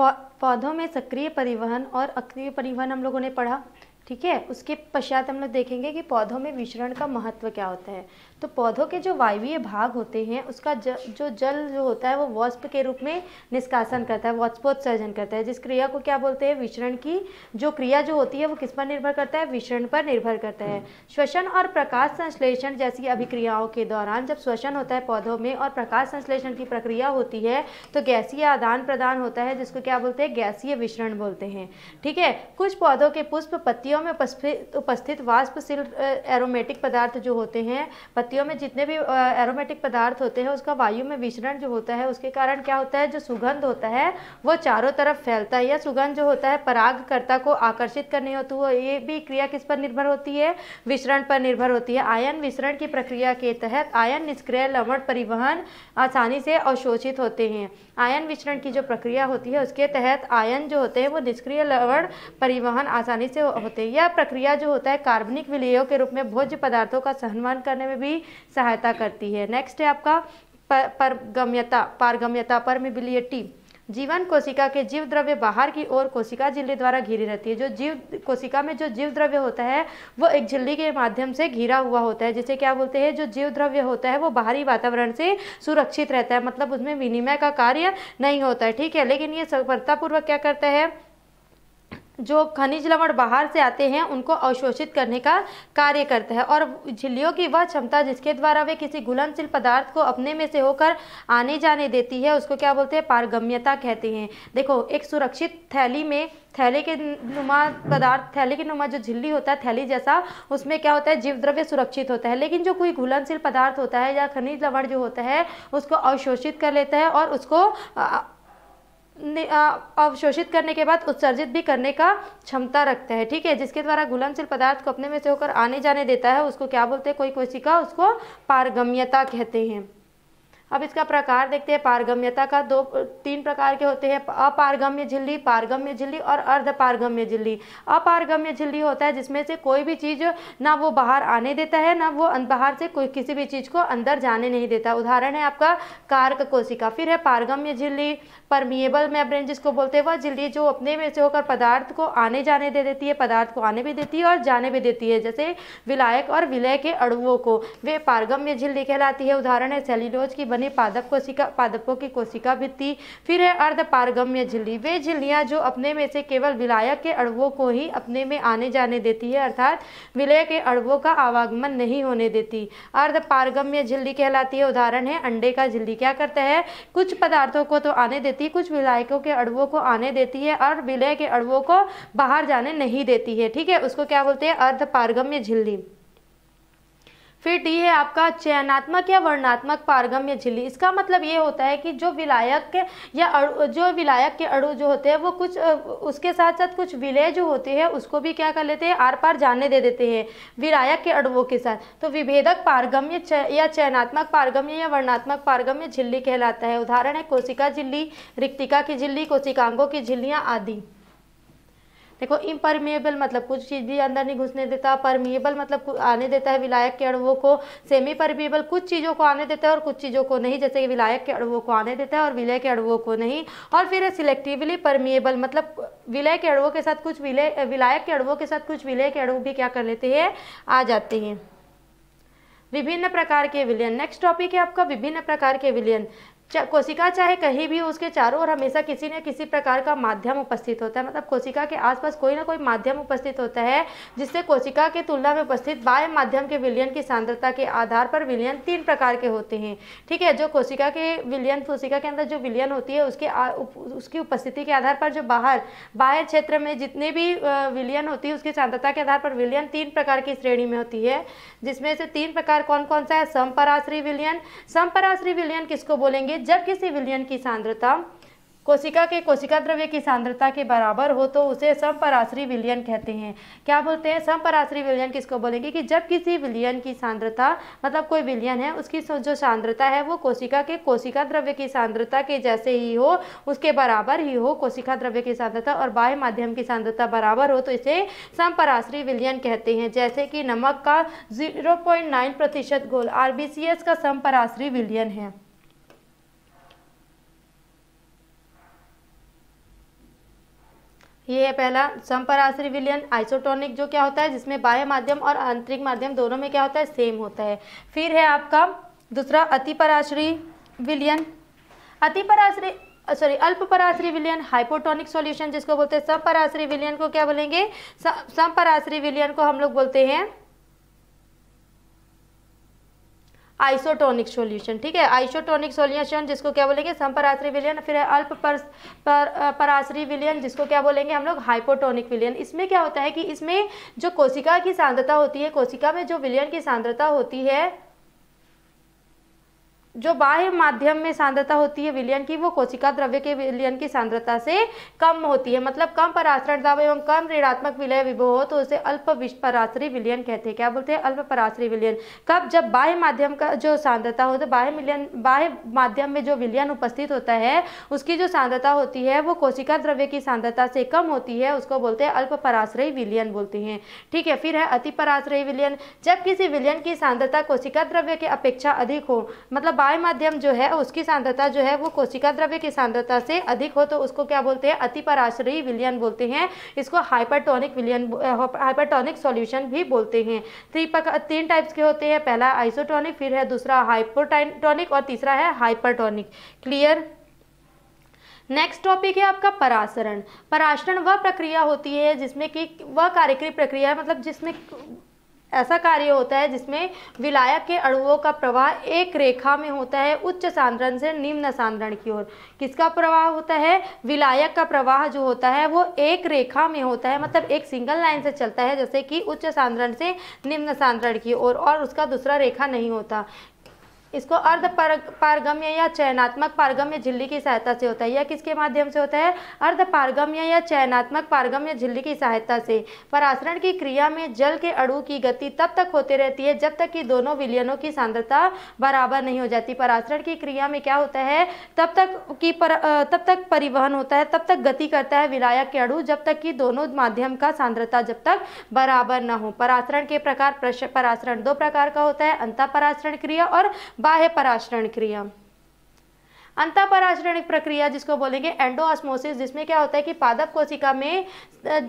पौधों में सक्रिय परिवहन और अक्रिय परिवहन हम लोगों ने पढ़ा ठीक है उसके पश्चात हम लोग देखेंगे कि पौधों में विचरण का महत्व क्या होता है तो पौधों के जो वायवीय भाग होते हैं उसका ज, जो जल जो होता है वो वाष्प के रूप में निष्कासन करता है वस्पोत्सर्जन करता है जिस क्रिया को क्या बोलते हैं विचरण की जो क्रिया जो होती है वो किस पर निर्भर करता है विचरण पर निर्भर करता है श्वसन और प्रकाश संश्लेषण जैसी अभिक्रियाओं के दौरान जब श्वसन होता है पौधों में और प्रकाश संश्लेषण की प्रक्रिया होती है तो गैसीय आदान प्रदान होता है जिसको क्या बोलते हैं गैसीय विचरण बोलते हैं ठीक है कुछ पौधों के पुष्प पत्तियों में उपस्थित वाष्पशील एरोमेटिक पदार्थ जो होते हैं पत्तियों में जितने भी एरोमेटिक पदार्थ होते हैं उसका वायु में विचरण जो होता है उसके कारण क्या होता है जो सुगंध होता है वो चारों तरफ फैलता है या सुगंध जो होता है परागकर्ता को आकर्षित करने होती है ये भी क्रिया किस पर निर्भर होती है विचरण पर निर्भर होती है आयन विचरण की प्रक्रिया के तहत आयन निष्क्रिय लवण परिवहन आसानी से अवशोषित होते हैं आयन विचरण की जो प्रक्रिया होती है उसके तहत आयन जो होते हैं वो निष्क्रिय लवण परिवहन आसानी से होते हैं यह प्रक्रिया जो होता है कार्बनिक विलयों के रूप में भोज्य पदार्थों का सहनवान करने में भी की सहायता करती है नेक्स्ट है आपका पर, परगम्यता पारगम्यता परमिबिलिटी जीवन कोशिका के जीव द्रव्य बाहर की ओर कोशिका झिल्ली द्वारा घिरी रहती है जो जीव कोशिका में जो जीव द्रव्य होता है वो एक झिल्ली के माध्यम से घिरा हुआ होता है जिसे क्या बोलते हैं जो जीव द्रव्य होता है वो बाहरी वातावरण से सुरक्षित रहता है मतलब उसमें विनिमय का कार्य नहीं होता है ठीक है लेकिन ये सफलतापूर्वक क्या करता है जो खनिज लवण बाहर से आते हैं उनको अवशोषित करने का कार्य करता है और झिल्लियों की वह क्षमता जिसके द्वारा वे किसी घुलनशील पदार्थ को अपने में से होकर आने जाने देती है उसको क्या बोलते हैं पारगम्यता कहते हैं देखो एक सुरक्षित थैली में थैले के नुमा पदार्थ थैले के नुमा जो झिल्ली होता है थैली जैसा उसमें क्या होता है जीव द्रव्य सुरक्षित होता है लेकिन जो कोई घुलनशील पदार्थ होता है या खनिज लवण जो होता है उसको अवशोषित कर लेता है और उसको अवशोषित करने के बाद उत्सर्जित भी करने का क्षमता रखते हैं ठीक है जिसके द्वारा घुलनशील पदार्थ को अपने में से होकर आने जाने देता है उसको क्या बोलते हैं कोई कोशिका उसको पारगम्यता कहते हैं अब इसका प्रकार देखते हैं पारगम्यता का दो तीन प्रकार के होते हैं अपारगम्य झिल्ली पारगम्य झिल्ली और अर्ध पारगम्य झिल्ली अपारगम्य झिल्ली होता है जिसमें से कोई भी चीज़ ना वो बाहर आने देता है ना वो अं-, बाहर से कोई किसी भी चीज़ को अंदर जाने नहीं देता उदाहरण है आपका कार्क कोशिका फिर है पारगम्य झिल्ली परमिएबल मैब्रेन जिसको बोलते हैं वह झिल्ली जो अपने में से होकर पदार्थ को आने जाने दे देती है पदार्थ को आने भी देती है और जाने भी देती है जैसे विलायक और विलय के अड़ुओं को वे पारगम्य झिल्ली कहलाती है उदाहरण है सेल्यूलोज की बने पादप कोशिका पादपों की कोशिका भित्ति फिर है अर्ध पारगम्य झिल्ली वे झिल्लियाँ जो अपने में से केवल विलायक के अड़वों को ही अपने में आने जाने देती है अर्थात विलय के अड़वों का आवागमन नहीं होने देती अर्ध पारगम्य झिल्ली कहलाती है उदाहरण है अंडे का झिल्ली क्या करता है कुछ पदार्थों को तो आने देती है कुछ विलायकों के अड़वों को आने देती है और विलय के अड़वों को बाहर जाने नहीं देती है ठीक है उसको क्या बोलते हैं अर्ध पारगम्य झिल्ली फिर डी है आपका चयनात्मक या वर्णात्मक पारगम्य झिल्ली इसका मतलब ये होता है कि जो विलायक या जो विलायक के अड़ु जो होते हैं वो कुछ उसके साथ साथ कुछ विलय जो होते हैं उसको भी क्या कर लेते हैं आर पार जाने दे देते हैं विलायक के अड़ुओं के साथ तो विभेदक पारगम्य या चयनात्मक पारगम्य या वर्णात्मक पारगम्य झिल्ली कहलाता है उदाहरण है कोशिका झिल्ली रिक्तिका की झिल्ली कोशिकांगों की झिल्लियाँ आदि देखो इम्परमेबल मतलब कुछ चीज़ भी अंदर नहीं घुसने देता परमिएबल मतलब आने देता है विलायक के अड़वों को सेमी परमिएबल कुछ चीज़ों को आने देता है और कुछ चीज़ों को नहीं जैसे कि विलायक के अड़वों को आने देता है और विलय के अड़वों को नहीं और फिर सिलेक्टिवली परमिएबल मतलब विलय के अड़वों के साथ कुछ विलय विलायक के अड़वों के साथ कुछ विलय के अड़वों भी क्या कर लेते हैं आ जाते हैं विभिन्न प्रकार के विलयन नेक्स्ट टॉपिक है आपका विभिन्न प्रकार के विलयन कोशिका चाहे कहीं भी उसके चारों ओर हमेशा किसी न किसी प्रकार का माध्यम उपस्थित होता है मतलब कोशिका के आसपास कोई ना कोई माध्यम उपस्थित होता है जिससे कोशिका के तुलना में उपस्थित बाह्य माध्यम के विलयन की सांद्रता के आधार पर विलयन तीन प्रकार के होते हैं ठीक है जो कोशिका के विलयन कोशिका के अंदर जो विलयन होती है उसके आ, उप, उसकी उपस्थिति के आधार पर जो बाहर बाहर क्षेत्र में जितने भी विलयन होती है उसकी सांद्रता के आधार पर विलयन तीन प्रकार की श्रेणी में होती है जिसमें से तीन प्रकार कौन कौन सा है समपराश्री विलयन समपराश्री विलयन किसको बोलेंगे जब किसी विलयन की सांद्रता कोशिका के कोशिका द्रव्य की सांद्रता के बराबर हो तो उसे समपराश्री विलयन कहते हैं क्या बोलते हैं समपराश्री विलयन किसको बोलेंगे कि जब किसी विलयन की सांद्रता मतलब कोई विलयन है उसकी जो सांद्रता है वो कोशिका के कोशिका द्रव्य की सांद्रता के जैसे ही हो उसके बराबर ही हो कोशिका द्रव्य की सांद्रता और बाह्य माध्यम की सांद्रता बराबर हो तो इसे समपराश्री विलयन कहते हैं जैसे कि नमक का जीरो पॉइंट नाइन प्रतिशत गोल आर का समपराश्री विलयन है ये है पहला संपराश्री विलयन आइसोटोनिक जो क्या होता है जिसमें बाह्य माध्यम और आंतरिक माध्यम दोनों में क्या होता है सेम होता है फिर है आपका दूसरा अति पराश्री विलियन अति पराश्री सॉरी अल्प पराश्री विलियन हाइपोटोनिक सॉल्यूशन जिसको बोलते हैं सम पराश्री को क्या बोलेंगे सम पराश्री को हम लोग बोलते हैं आइसोटोनिक सॉल्यूशन ठीक है आइसोटोनिक सॉल्यूशन जिसको क्या बोलेंगे समपराश्री विलियन फिर अल्प पर, पर पराश्री विलियन जिसको क्या बोलेंगे हम लोग हाइपोटोनिक विलियन इसमें क्या होता है कि इसमें जो कोशिका की सांद्रता होती है कोशिका में जो विलियन की सांद्रता होती है जो बाह्य माध्यम में सांद्रता होती है विलयन की वो कोशिका द्रव्य के विलयन की सांद्रता से कम होती है मतलब कम पराश्रण दाब एवं कम ऋणात्मक विलय विभव हो तो उसे अल्प पराश्री विलयन कहते हैं क्या बोलते हैं अल्प पराश्री विलयन कब जब बाह्य माध्यम का जो सांद्रता हो तो बाह्य मिलियन बाह्य माध्यम में जो विलयन उपस्थित होता है उसकी जो सांद्रता होती है वो कोशिका द्रव्य की सांद्रता से कम होती है उसको बोलते हैं अल्प पराश्रयी विलयन बोलते हैं ठीक है फिर है अति पराश्रयी विलयन जब किसी विलयन की सांद्रता कोशिका द्रव्य के अपेक्षा अधिक हो मतलब वाय माध्यम जो है उसकी सांद्रता जो है वो कोशिका द्रव्य की सांद्रता से अधिक हो तो उसको क्या बोलते हैं अति पराश्रयी विलियन बोलते हैं इसको हाइपरटोनिक विलियन हाइपरटोनिक सॉल्यूशन भी बोलते हैं त्रिपक तीन टाइप्स के होते हैं पहला आइसोटोनिक फिर है दूसरा हाइपोटाइटोनिक और तीसरा है हाइपरटोनिक क्लियर नेक्स्ट टॉपिक है आपका पराशरण पराशरण वह प्रक्रिया होती है जिसमें कि वह कार्यक्रिय प्रक्रिया मतलब जिसमें ऐसा कार्य होता है जिसमें विलायक के अणुओं का प्रवाह एक रेखा में होता है उच्च सांद्रण से निम्न सांद्रण की ओर किसका प्रवाह होता है विलायक का प्रवाह जो होता है वो एक रेखा में होता है मतलब एक सिंगल लाइन से चलता है जैसे कि उच्च सांद्रण से निम्न सांद्रण की ओर और, और उसका दूसरा रेखा नहीं होता इसको अर्ध पारगम्य या चयनात्मक पारगम्य झिल्ली की सहायता से होता है या किसके माध्यम से होता है अर्ध पारगम्य या चयनात्मक पारगम्य झिल्ली की सहायता से परासरण की क्रिया में जल के अणु की गति तब तक होती रहती है जब तक कि दोनों विलियनों की सांद्रता बराबर नहीं हो जाती परासरण की क्रिया में क्या होता है तब तक की पर, तब तक परिवहन होता है तब तक गति करता है विलायक के अणु जब तक कि दोनों माध्यम का सांद्रता जब तक बराबर न हो परासरण के प्रकार परासरण दो प्रकार का होता है अंतः परासरण क्रिया और बाह्य पराश्रण क्रिया अंतापराश्रणिक प्रक्रिया जिसको बोलेंगे एंडोआस्मोसिस जिसमें क्या होता है कि पादप कोशिका में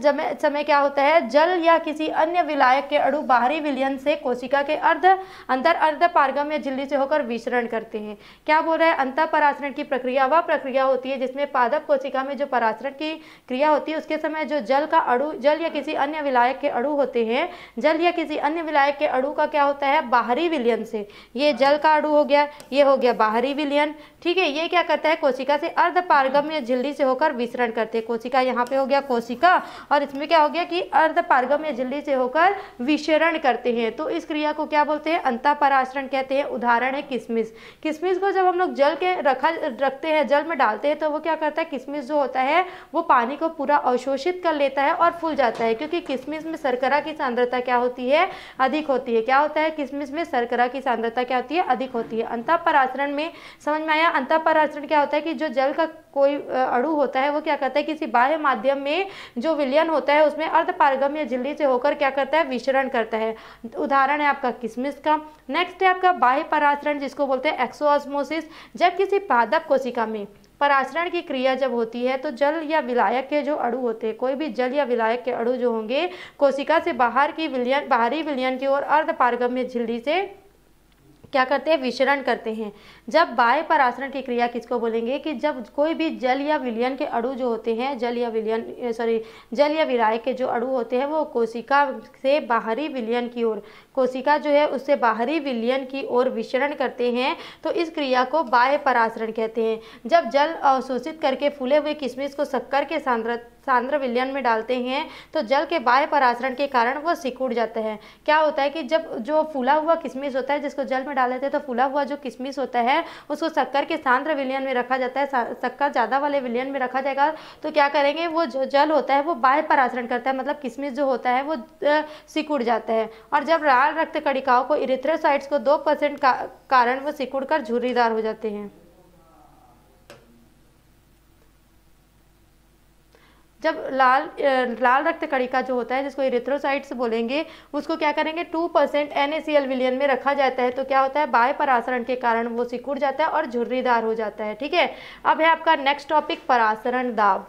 जमे समय क्या होता है जल या किसी अन्य विलायक के अणु बाहरी विलयन से कोशिका के अर्ध अंदर अर्ध पार्गम या झिल्ली से होकर विचरण करते हैं क्या बोल रहा है अंतापराश्रण की प्रक्रिया वह प्रक्रिया होती है जिसमें पादप कोशिका में जो पराश्रण की क्रिया होती है उसके समय जो जल का अणु जल या किसी अन्य विलायक के अणु होते हैं जल या किसी अन्य विलायक के अणु का क्या होता है बाहरी विलयन से ये जल का अड़ू हो गया ये हो गया बाहरी विलयन ठीक है ये क्या करता है कोशिका से अर्धपारगम या झिल्ली से होकर विसरण करते हैं कोशिका यहाँ पे हो गया कोशिका और इसमें क्या हो गया कि अर्धपारगम या झिल्ली से होकर विसरण करते हैं तो इस क्रिया को क्या बोलते हैं अंतापराश्रण कहते हैं उदाहरण है किसमिस किसमिस को जब हम लोग जल के रखा रखते हैं जल में डालते हैं तो वो क्या करता है किसमिस जो होता है वो पानी को पूरा अवशोषित कर लेता है और फूल जाता है क्योंकि किसमिस में सरकरा की सांद्रता क्या होती है अधिक होती है क्या होता है किसमिस में सरकरा की सांद्रता क्या होती है अधिक होती है अंतापराश्रण में समझ में आया अंताप पर आचरण क्या होता है कि जो जल का कोई अणु होता है वो क्या करता है किसी बाह्य माध्यम में जो विलयन होता है उसमें अर्धपारगम या झिल्ली से होकर क्या करता है विचरण करता है उदाहरण है आपका किसमिस का नेक्स्ट है आपका बाह्य पराचरण जिसको बोलते हैं एक्सोऑस्मोसिस जब किसी पादप कोशिका में पराचरण की क्रिया जब होती है तो जल या विलायक के जो अड़ू होते हैं कोई भी जल या विलायक के अड़ू जो होंगे कोशिका से बाहर की विलयन बाहरी विलयन की ओर अर्धपारगम्य झिल्ली से क्या करते हैं विचरण करते हैं जब बाय परासरण की क्रिया किसको बोलेंगे कि जब कोई भी जल या विलयन के अड़ु जो होते हैं जल या विलयन सॉरी जल या विराय के जो अड़ु होते हैं वो कोशिका से बाहरी विलियन की ओर कोशिका जो है उससे बाहरी विलियन की ओर विचरण करते हैं तो इस क्रिया को बाह्य परासरण कहते हैं जब जल अवशोषित करके फूले हुए किशमिश को शक्कर के सांद्रता सांद्र विलयन में डालते हैं तो जल के बाह्य परासरण के कारण वो सिकुड़ जाते हैं क्या होता है कि जब जो फूला हुआ किशमिश होता है जिसको जल में डाल देते हैं तो फूला हुआ जो किशमिश होता है उसको शक्कर के सांद्र विलयन में रखा जाता है शक्कर ज़्यादा वाले विलयन में रखा जाएगा तो क्या करेंगे वो जो जल होता है वो बाह्य परासरण करता है मतलब किशमिश जो होता है वो सिकुड़ जाता है और जब लाल रक्त कणिकाओं को इरिथ्रोसाइट्स को दो परसेंट का कारण वो सिकुड़ कर झुर्रीदार हो जाते हैं जब लाल लाल रक्त कणिका जो होता है जिसको इरेथ्रोसाइट्स बोलेंगे उसको क्या करेंगे टू परसेंट एन विलियन में रखा जाता है तो क्या होता है बाह्य परासरण के कारण वो सिकुड़ जाता है और झुर्रीदार हो जाता है ठीक है अब है आपका नेक्स्ट टॉपिक परासरण दाब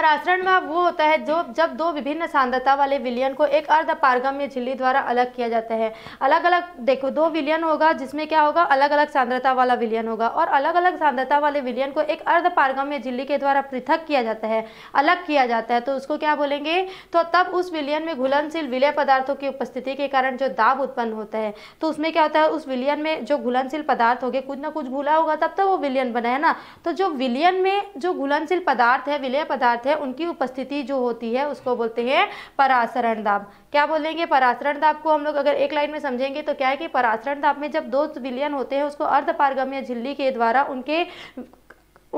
आचरण में वो होता है जो जब दो विभिन्न सांद्रता वाले विलियन को एक अर्ध पारगम्य झिल्ली द्वारा अलग किया जाता है अलग अलग देखो दो विलियन होगा जिसमें क्या होगा अलग अलग सांद्रता वाला विलियन होगा और अलग अलग सांद्रता वाले विलियन को एक अर्ध पारगम्य झिल्ली के द्वारा पृथक किया जाता है अलग किया जाता है तो उसको क्या बोलेंगे तो तब उस विलियन में घुलनशील विलय पदार्थों की उपस्थिति के कारण जो दाब उत्पन्न होता है तो उसमें क्या होता है उस विलियन में जो घुलनशील पदार्थ हो गए कुछ ना कुछ घुला होगा तब तक तो वो विलियन बना है ना तो जो विलियन में जो घुलनशील पदार्थ है विलय पदार्थ पदार्थ है उनकी उपस्थिति जो होती है उसको बोलते हैं परासरण दाब क्या बोलेंगे परासरण दाब को हम लोग अगर एक लाइन में समझेंगे तो क्या है कि परासरण दाब में जब दो विलियन होते हैं उसको अर्धपारगम्य झिल्ली के द्वारा उनके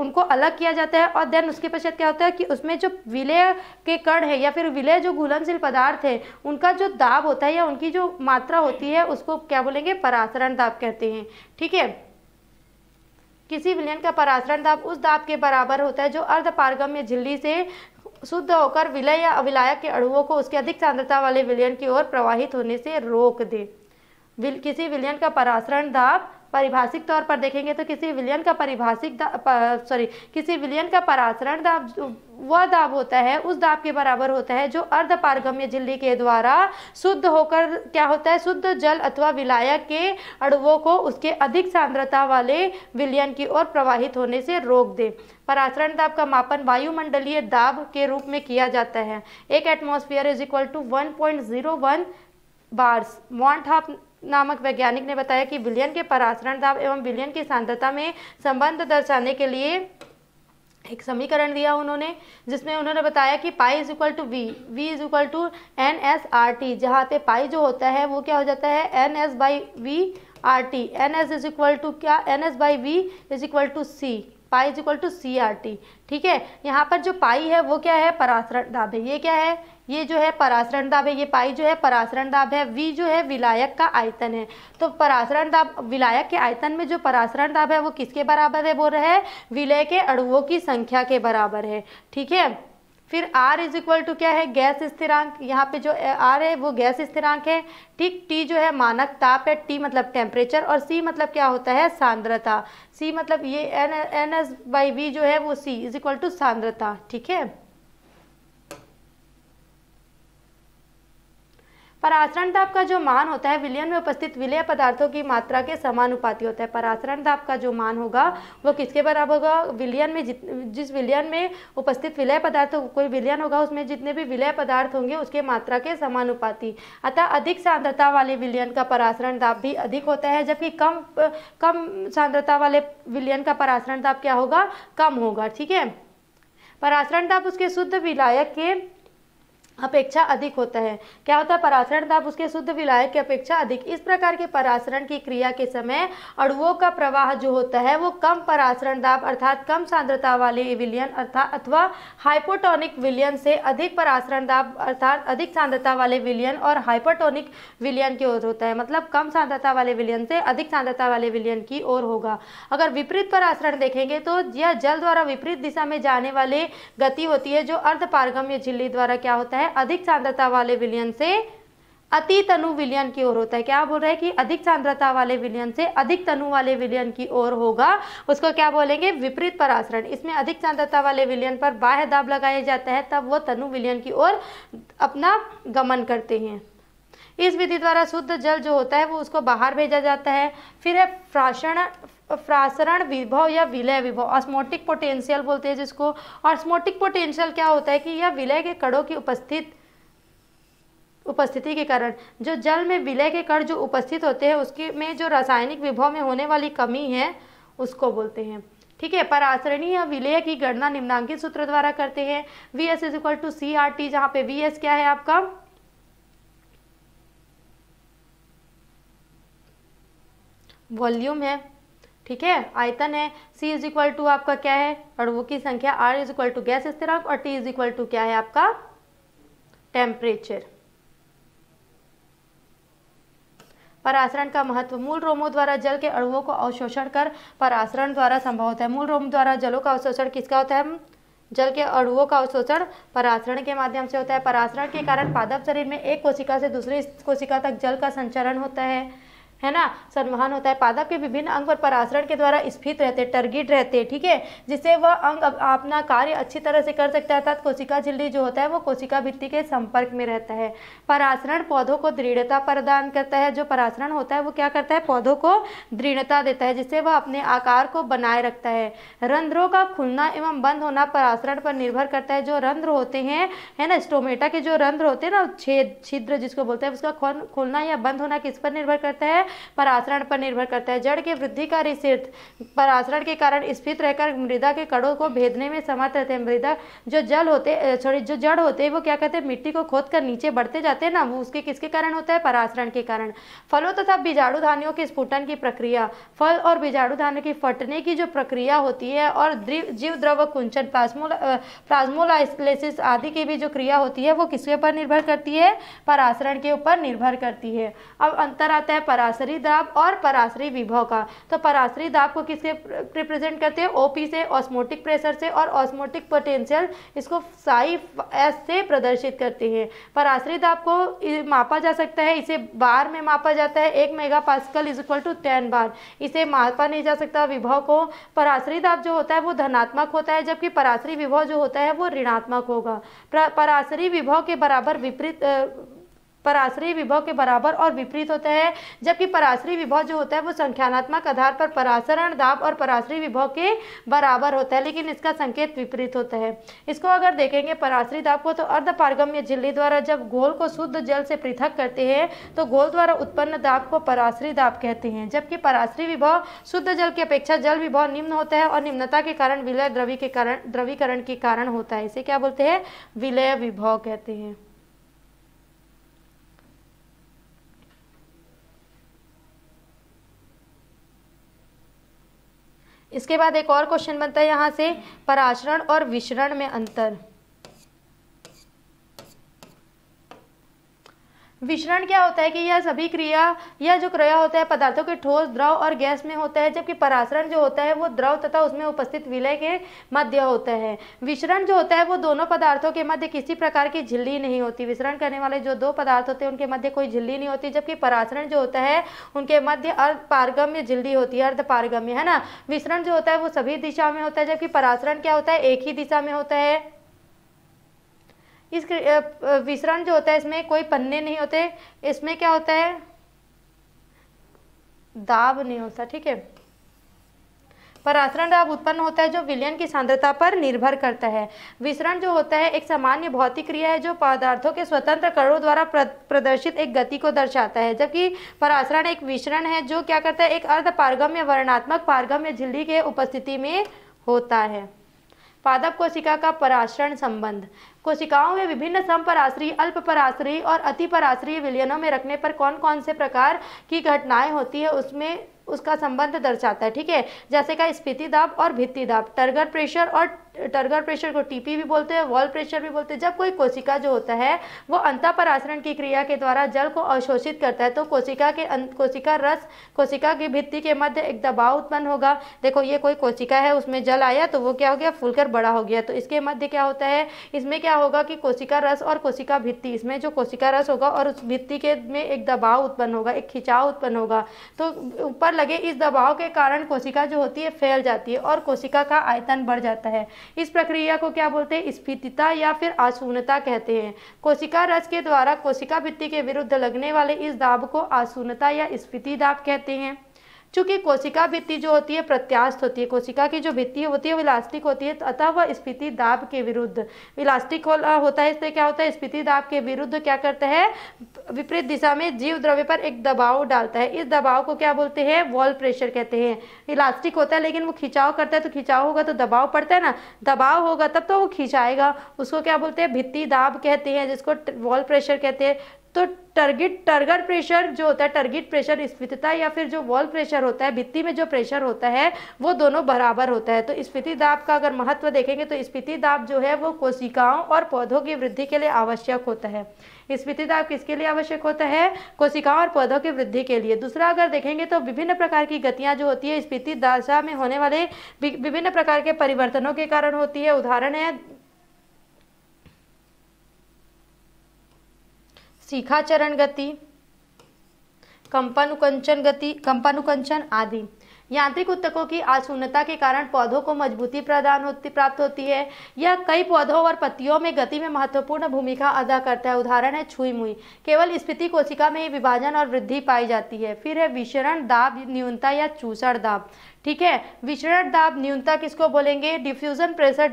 उनको अलग किया जाता है और देन उसके पश्चात क्या होता है कि उसमें जो विलय के कण है या फिर विलय जो घुलनशील पदार्थ है उनका जो दाब होता है या उनकी जो मात्रा होती है उसको क्या बोलेंगे परासरण दाब कहते हैं ठीक है किसी विलयन का परासरण दाब उस दाब के बराबर होता है जो अर्धपारगम्य झिल्ली से शुद्ध होकर विलय या अविलायक के अणुओं को उसके अधिक सांद्रता वाले विलयन की ओर प्रवाहित होने से रोक दे विल, किसी विलयन का परासरण दाब परिभाषिक तौर पर देखेंगे तो किसी विलयन का परिभाषिक सॉरी किसी विलयन का परासरण दाब वह दाब होता है उस दाब के बराबर होता है जो अर्ध पारगम्य झिल्ली के द्वारा शुद्ध होकर क्या होता है शुद्ध जल अथवा विलायक के अणुओं को उसके अधिक सांद्रता वाले विलयन की ओर प्रवाहित होने से रोक दे पराचरण दाब का मापन वायुमंडलीय दाब के रूप में किया जाता है एक atmosphere is equal to one point zero one bars मॉन्ट हाफ नामक वैज्ञानिक ने बताया कि विलयन के पराचरण दाब एवं विलयन की सांद्रता में संबंध दर्शाने के लिए एक समीकरण दिया उन्होंने जिसमें उन्होंने बताया कि pi is equal to V V is equal to N S R T जहाँ पे पाई जो होता है वो क्या हो जाता है N S by V R T N S is equal to क्या N S by V is equal to C pi is equal to C R T ठीक है यहाँ पर जो पाई है वो क्या है परासरण दाब है ये क्या है ये जो है परासरण दाब है ये पाई जो है परासरण दाब है वी जो है विलायक का आयतन है तो परासरण दाब विलायक के आयतन में जो परासरण दाब है वो किसके बराबर है बोल रहे है विलय के अड़ुओं की संख्या के बराबर है ठीक है फिर R इज इक्वल टू क्या है गैस स्थिरांक यहाँ पे जो R है वो गैस स्थिरांक है ठीक T जो है मानक ताप है T मतलब टेम्परेचर और C मतलब क्या होता है सांद्रता C मतलब ये N N S by V जो है वो C इज इक्वल टू सांद्रता ठीक है परासरण दाब का जो मान होता है विलयन में उपस्थित विलय पदार्थों की मात्रा के समानुपाती होता है परासरण दाब का जो मान होगा वो किसके बराबर होगा विलयन में जिस विलयन में उपस्थित विलय पदार्थों कोई विलयन होगा उसमें जितने भी विलय पदार्थ होंगे उसके मात्रा के समानुपाती अतः अधिक सांद्रता वाले विलयन का परासरण दाब भी अधिक होता है जबकि कम कम सांद्रता वाले विलयन का परासरण दाब क्या होगा कम होगा ठीक है परासरण दाब उसके शुद्ध विलायक के अपेक्षा अधिक होता है क्या होता है परासरण दाब उसके शुद्ध विलायक की अपेक्षा अधिक इस प्रकार के परासरण की क्रिया के समय अणुओं का प्रवाह जो होता है वो कम परासरण दाब अर्थात कम सांद्रता वाले विलियन अर्थात अथवा हाइपोटोनिक विलियन से अधिक परासरण दाब अर्थात अधिक सांद्रता वाले विलियन और हाइपोटोनिक विलियन की ओर होता है मतलब कम सांद्रता वाले विलियन से अधिक सांद्रता वाले विलियन की ओर होगा अगर विपरीत परासरण देखेंगे तो यह जल द्वारा विपरीत दिशा में जाने वाले गति होती है जो अर्धपारगम्य झिल्ली द्वारा क्या होता है है अधिक सांद्रता वाले विलयन से अति तनु विलयन की ओर होता है क्या बोल रहे हैं कि अधिक सांद्रता वाले विलयन से अधिक तनु वाले विलयन की ओर होगा उसको क्या बोलेंगे विपरीत परासरण इसमें अधिक सांद्रता वाले विलयन पर बाह्य दाब लगाया जाता है तब वो तनु विलयन की ओर अपना गमन करते हैं इस विधि द्वारा शुद्ध जल जो होता है वो उसको बाहर भेजा जाता है फिर है प्राशन प्रासरण विभव या विलय विभव ऑस्मोटिक पोटेंशियल बोलते हैं जिसको ऑस्मोटिक पोटेंशियल क्या होता है कि यह विलय के कणों की उपस्थित उपस्थिति के कारण जो जल में विलय के कण जो उपस्थित होते हैं उसके में जो रासायनिक विभव में होने वाली कमी है उसको बोलते हैं ठीक है परासरणी या विलय की गणना निम्नांकित सूत्र द्वारा करते हैं V S is equal to C R T जहाँ पे वी एस क्या है आपका वॉल्यूम है ठीक है आयतन है C इज इक्वल टू आपका क्या है अणुओं की संख्या R is equal to gas स्थिरांक और T इज इक्वल टू क्या है आपका टेम्परेचर परासरण का महत्व मूल रोमो द्वारा जल के अड़ुओं को अवशोषण कर परासरण द्वारा संभव होता है मूल रोम द्वारा जलों का अवशोषण किसका होता है जल के अड़ुओं का अवशोषण परासरण के माध्यम से होता है परासरण के कारण पादप शरीर में एक कोशिका से दूसरी कोशिका तक जल का संचरण होता है है ना संवहन होता है पादप के विभिन्न अंग पर परासरण के द्वारा स्फित रहते टर्गिट रहते ठीक है जिससे वह अंग अपना कार्य अच्छी तरह से कर सकता है अर्थात कोशिका झिल्ली जो होता है वो कोशिका भित्ति के संपर्क में रहता है परासरण पौधों को दृढ़ता प्रदान करता है जो परासरण होता है वो क्या करता है पौधों को दृढ़ता देता है जिससे वह अपने आकार को बनाए रखता है रंध्रों का खुलना एवं बंद होना परासरण पर निर्भर करता है जो रंध्र होते हैं है ना स्टोमेटा के जो रंध्र होते हैं ना छेद छिद्र जिसको बोलते हैं उसका खुलना या बंद होना किस पर निर्भर करता है है परासरण पर निर्भर करता है जड़ के वृद्धि का रिसिर्थ परासरण के कारण स्फीत रहकर मृदा के कड़ों को भेदने में समर्थ रहते हैं मृदा जो जल होते सॉरी जो जड़ होते हैं वो क्या कहते हैं मिट्टी को खोद नीचे बढ़ते जाते हैं ना वो उसके किसके कारण होता है परासरण के कारण फलों तथा बीजाणु धान्यों के स्फुटन की प्रक्रिया फल और बीजाणु धान्य की फटने की जो प्रक्रिया होती है और जीव द्रव कुंचन प्लाज्मोला प्लाज्मोलाइसिस आदि की भी जो क्रिया होती है वो किसके ऊपर निर्भर करती है परासरण के ऊपर निर्भर करती है अब अंतर आता है परास पराशरी दाब और पराशरी विभव का तो पराशरी दाब को किसके रिप्रेजेंट करते हैं ओपी से ऑस्मोटिक प्रेशर से और ऑस्मोटिक पोटेंशियल इसको साई एस से प्रदर्शित करते हैं पराशरी दाब को मापा जा सकता है इसे बार में मापा जाता है एक mega pascal is equal to ten bar इसे मापा नहीं जा सकता विभव को पराशरी दाब जो होता है वो धनात्मक होता है जबकि पराशरी विभव जो होता है वो ऋणात्मक होगा पराशरी विभव के बराबर विपरीत पराश्रयी विभव के बराबर और विपरीत होता है जबकि पराश्रयी विभव जो होता है वो संख्यानात्मक आधार पर पराशरण दाब और पराश्रयी विभव के बराबर होता है लेकिन इसका संकेत विपरीत होता है इसको अगर देखेंगे पराश्रयी दाब को तो पारगम्य झिल्ली द्वारा जब घोल को शुद्ध जल से पृथक करते हैं तो घोल द्वारा उत्पन्न दाब को पराश्रयी दाब कहते हैं जबकि पराश्रयी विभव शुद्ध जल की अपेक्षा जल विभव निम्न होता है और निम्नता के कारण विलय द्रवी के कारण द्रवीकरण के कारण होता है इसे क्या बोलते हैं विलय विभव कहते हैं इसके बाद एक और क्वेश्चन बनता है यहाँ से पराचरण और विसरण में अंतर विचरण क्या होता है कि यह सभी क्रिया यह जो क्रिया होता है पदार्थों के ठोस द्रव और गैस में होता है जबकि परासरण जो होता है वो द्रव तथा उसमें उपस्थित विलय के मध्य होता है विचरण जो होता है वो दोनों पदार्थों के मध्य किसी प्रकार की झिल्ली नहीं होती विचरण करने वाले जो दो पदार्थ होते हैं उनके मध्य कोई झिल्ली नहीं होती जबकि परासरण जो होता है उनके मध्य अर्धपारगम्य झिल्ली होती है अर्धपारगम्य है ना विचरण जो होता है वो सभी दिशा में होता है जबकि परासरण क्या होता है एक ही दिशा में होता है इस विसरण जो होता है इसमें कोई पन्ने नहीं होते इसमें क्या होता है दाब नहीं होता ठीक है परासरण दाब उत्पन्न होता है जो विलयन की सांद्रता पर निर्भर करता है विसरण जो होता है एक सामान्य भौतिक क्रिया है जो पदार्थों के स्वतंत्र कणों द्वारा प्रदर्शित एक गति को दर्शाता है जबकि परासरण एक विसरण है जो क्या करता है एक अर्ध पारगम्य वर्णात्मक पारगम्य झिल्ली के उपस्थिति में होता है पादप कोशिका का परासरण संबंध कोशिकाओं में विभिन्न सम पराश्रय अल्प पराश्री और अति पराश्री विलयनों में रखने पर कौन कौन से प्रकार की घटनाएं होती है उसमें उसका संबंध दर्शाता है ठीक है जैसे का स्पीति दाब और भित्ति दाब टर्गर प्रेशर और टर्गर प्रेशर को टीपी भी बोलते हैं वॉल प्रेशर भी बोलते हैं जब कोई कोशिका जो होता है वो पर आसरण की क्रिया के द्वारा जल को अवशोषित करता है तो कोशिका के अं, कोशिका रस कोशिका की भित्ति के मध्य एक दबाव उत्पन्न होगा देखो ये कोई कोशिका है उसमें जल आया तो वो क्या हो गया फूलकर बड़ा हो गया तो इसके मध्य क्या होता है इसमें क्या होगा कि कोशिका रस और कोशिका भित्ति इसमें जो कोशिका रस होगा और उस भित्ति के में एक दबाव उत्पन्न होगा एक खिंचाव उत्पन्न होगा तो ऊपर लगे इस दबाव के कारण कोशिका जो होती है फैल जाती है और कोशिका का आयतन बढ़ जाता है इस प्रक्रिया को क्या बोलते हैं स्फीतिता या फिर आसूनता कहते हैं कोशिका रस के द्वारा कोशिका भित्ति के विरुद्ध लगने वाले इस दाब को आसूनता या स्फीति दाब कहते हैं चूंकि कोशिका भित्ति जो होती है प्रत्यास्थ होती है कोशिका की जो भित्ति होती है वो इलास्टिक होती है अतः वह स्पीति दाब के विरुद्ध इलास्टिक होता है इससे क्या होता है स्पीति दाब के विरुद्ध क्या करता है विपरीत दिशा में जीव द्रव्य पर एक दबाव डालता है इस दबाव को क्या बोलते हैं वॉल प्रेशर कहते हैं इलास्टिक होता है लेकिन वो खिंचाव करता है तो खिंचाव होगा तो दबाव पड़ता है ना दबाव होगा तब तो वो खिंचाएगा उसको क्या बोलते हैं भित्ती दाब कहते हैं जिसको वॉल प्रेशर कहते हैं तो टर्गिट टर्गर प्रेशर जो होता है टर्गिट प्रेशर स्फीतता या फिर जो वॉल प्रेशर होता है भित्ती में जो प्रेशर होता है वो दोनों बराबर होता है तो स्फीति दाब का अगर महत्व देखेंगे तो स्फीति दाब जो है वो कोशिकाओं और पौधों की वृद्धि के लिए आवश्यक होता है स्फीति दाब किसके लिए आवश्यक होता है कोशिकाओं और पौधों की वृद्धि के लिए दूसरा अगर देखेंगे तो विभिन्न प्रकार की गतियाँ जो होती है स्फीति दाशा में होने वाले विभिन्न प्रकार के परिवर्तनों के कारण होती है उदाहरण है सीखा चरण गति कंपानुकंचन गति कंपानुकंचन आदि यांत्रिक उत्तकों की आशून्यता के कारण पौधों को मजबूती प्रदान होती प्राप्त होती है यह कई पौधों और पत्तियों में गति में महत्वपूर्ण भूमिका अदा करता है उदाहरण है छुई मुई केवल स्पीति कोशिका में ही विभाजन और वृद्धि पाई जाती है फिर है विशरण दाब न्यूनता या चूसण दाब ठीक है विचरण दाब न्यूनता किसको बोलेंगे डिफ्यूजन प्रेशर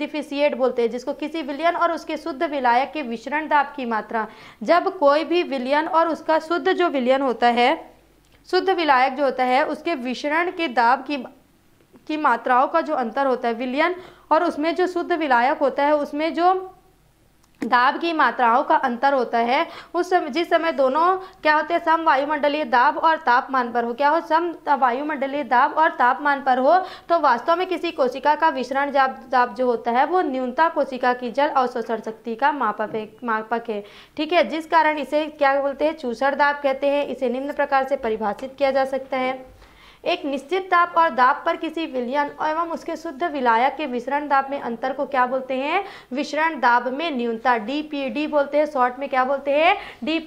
डिफिशिएट बोलते हैं जिसको किसी विलयन और उसके शुद्ध विलायक के विचरण दाब की मात्रा जब कोई भी विलयन और उसका शुद्ध जो विलयन होता है शुद्ध विलायक जो होता है उसके विचरण के दाब की की मात्राओं का जो अंतर होता है विलयन और उसमें जो शुद्ध विलायक होता है उसमें जो दाब की मात्राओं का अंतर होता है उस समय जिस समय दोनों क्या होते हैं सम वायुमंडलीय दाब और तापमान पर हो क्या हो सम वायुमंडलीय दाब और तापमान पर हो तो वास्तव में किसी कोशिका का विसरण दाब दाब जो होता है वो न्यूनता कोशिका की जल अवशोषण शक्ति का मापक मापक है ठीक है जिस कारण इसे क्या बोलते हैं चूसर दाब कहते हैं इसे निम्न प्रकार से परिभाषित किया जा सकता है एक निश्चित दाब और दाब पर किसी विलयन एवं उसके शुद्ध विलायक के मिश्रण दाब में अंतर को क्या बोलते हैं विश्रण दाब में न्यूनता डी बोलते हैं शॉर्ट में क्या बोलते हैं डी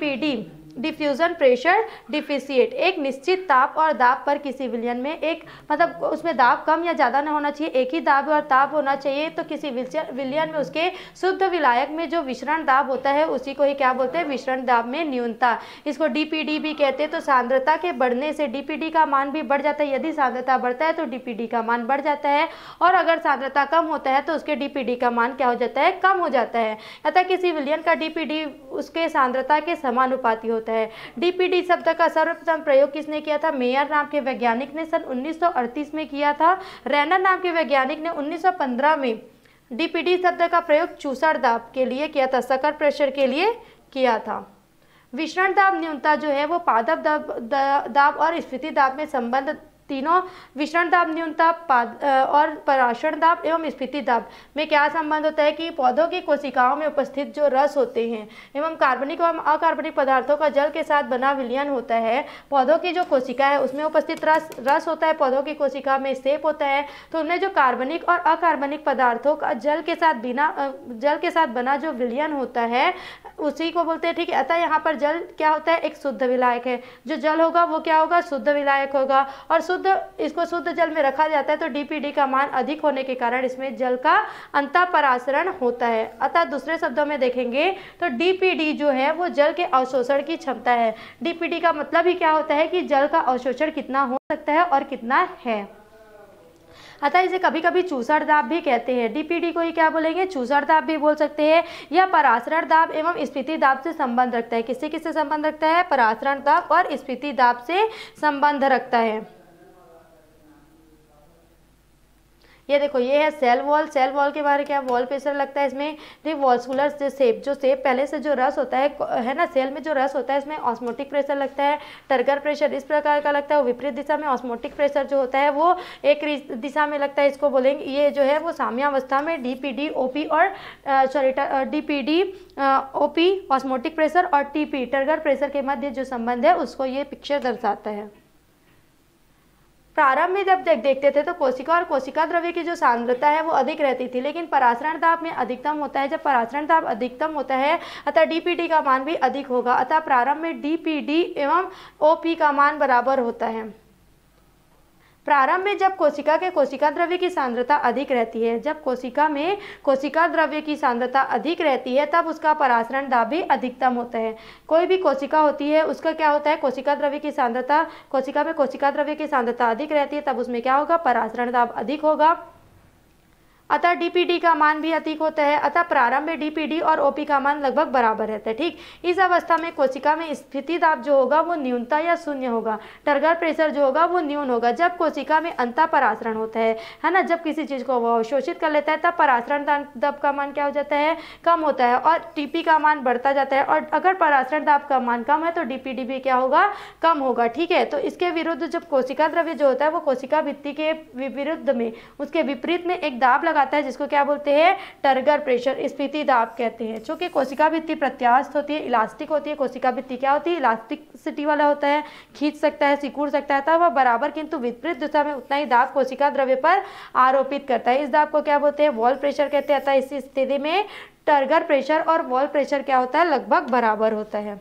डिफ्यूज़न प्रेशर डिफिशिएट एक निश्चित ताप और दाब पर किसी विलयन में एक मतलब उसमें दाब कम या ज़्यादा ना होना चाहिए एक ही दाब और ताप होना चाहिए तो किसी विलयन में उसके शुद्ध विलायक में जो विश्रण दाब होता है उसी को ही क्या बोलते हैं विश्रण दाब में न्यूनता इसको डी भी कहते हैं तो सांद्रता के बढ़ने से डी का मान भी बढ़ जाता है यदि सांद्रता बढ़ता है तो डी का मान बढ़ जाता है और अगर सांद्रता कम होता है तो उसके डी का मान क्या हो जाता है कम हो जाता है अतः किसी विलियन का डी उसके सांद्रता के समानुपाती होता है होता है डीपीडी शब्द का सर्वप्रथम प्रयोग किसने किया था मेयर नाम के वैज्ञानिक ने सन उन्नीस में किया था रैना नाम के वैज्ञानिक ने उन्नीस में डीपीडी शब्द का प्रयोग चूसर दाब के लिए किया था सकर प्रेशर के लिए किया था विषण दाब न्यूनता जो है वो पादप दाब दाब और स्फीति दाब में संबंध तीनों विषण दाब न्यूनताप और पराषण दाब एवं स्फीति दाब में क्या संबंध होता है कि पौधों की कोशिकाओं में उपस्थित जो रस होते हैं एवं कार्बनिक एवं अकार्बनिक पदार्थों का जल के साथ बना विलयन होता है पौधों की जो कोशिका है उसमें उपस्थित रस रस होता है पौधों की कोशिका में सेप होता है तो उनमें जो कार्बनिक और अकार्बनिक पदार्थों का जल के साथ बिना जल के साथ बना जो विलयन होता है उसी को बोलते हैं ठीक है अतः यहाँ पर जल क्या होता है एक शुद्ध विलायक है जो जल होगा वो क्या होगा शुद्ध विलायक होगा और शुद्ध शुद्ध इसको शुद्ध जल में रखा जाता है तो डीपीडी का मान अधिक होने के कारण इसमें जल का अंतः परासरण होता है अतः दूसरे शब्दों में देखेंगे तो डीपीडी जो है वो जल के अवशोषण की क्षमता है डीपीडी का मतलब ही क्या होता है कि जल का अवशोषण कितना हो सकता है और कितना है अतः इसे कभी कभी चूसर दाब भी कहते हैं डीपीडी को ही क्या बोलेंगे चूसर दाब भी बोल सकते हैं यह परासरण दाब एवं स्फीति दाब से संबंध रखता है किससे किससे संबंध रखता है परासरण दाब और स्फीति दाब से संबंध रखता है ये देखो ये है सेल वॉल सेल वॉल के बारे क्या वॉल प्रेशर लगता है इसमें दी वॉल्सुलर सेप जो सेप पहले से जो रस होता है है ना सेल में जो रस होता है इसमें ऑस्मोटिक प्रेशर लगता है टर्गर प्रेशर इस प्रकार का लगता है विपरीत दिशा में ऑस्मोटिक प्रेशर जो होता है वो एक दिशा में लगता है इसको बोलेंगे ये जो है वो साम्यावस्था में D P D O P और sorry D P D O P osmotic pressure और टी पी टर्गर प्रेशर के मध्य जो संबंध है उसको ये पिक्चर दर्शाता है प्रारंभ में जब देखते थे तो कोशिका और कोशिका द्रव्य की जो सांद्रता है वो अधिक रहती थी लेकिन पराशरण दाब में अधिकतम होता है जब पराचरण दाब अधिकतम होता है अतः डीपीडी का मान भी अधिक होगा अतः प्रारंभ में डीपीडी एवं ओपी का मान बराबर होता है प्रारंभ में जब कोशिका के कोशिका द्रव्य की सांद्रता अधिक रहती है जब कोशिका में कोशिका द्रव्य की सांद्रता अधिक रहती है तब उसका परासरण दाब भी अधिकतम होता है कोई भी कोशिका होती है उसका क्या होता है कोशिका द्रव्य की सांद्रता कोशिका में कोशिका द्रव्य की सांद्रता अधिक रहती है तब उसमें क्या होगा परासरण दाब अधिक होगा अतः डीपीडी का मान भी अधिक होता है अतः प्रारंभ में डीपीडी और ओपी का मान लगभग बराबर रहता है ठीक इस अवस्था में कोशिका में स्थिति दाब जो होगा वो न्यूनता या शून्य होगा टर्गर प्रेशर जो होगा वो न्यून होगा जब कोशिका में अंत परासरण होता है है ना जब किसी चीज़ को वो अवशोषित कर लेता है तब परासरण दाब का मान क्या हो जाता है कम होता है और टीपी का मान बढ़ता जाता है और अगर परासरण दाब का मान कम है तो डीपीडी भी क्या होगा कम होगा ठीक है तो इसके विरुद्ध जब कोशिका द्रव्य जो होता है वो कोशिका भित्ती के विरुद्ध में उसके विपरीत में एक दाब लगा आता है जिसको क्या बोलते हैं टर्गर प्रेशर स्फीति दाब कहते हैं चूँकि कोशिका भित्ति प्रत्यास्थ होती है इलास्टिक होती है कोशिका भित्ति क्या होती है इलास्टिकसिटी वाला होता है खींच सकता है सिकुड़ सकता है तब वह बराबर किंतु विपरीत दिशा में उतना ही दाब कोशिका द्रव्य पर आरोपित करता है इस दाब को क्या बोलते हैं वॉल प्रेशर कहते हैं अतः इस स्थिति में टर्गर प्रेशर और वॉल प्रेशर क्या होता है लगभग बराबर होता है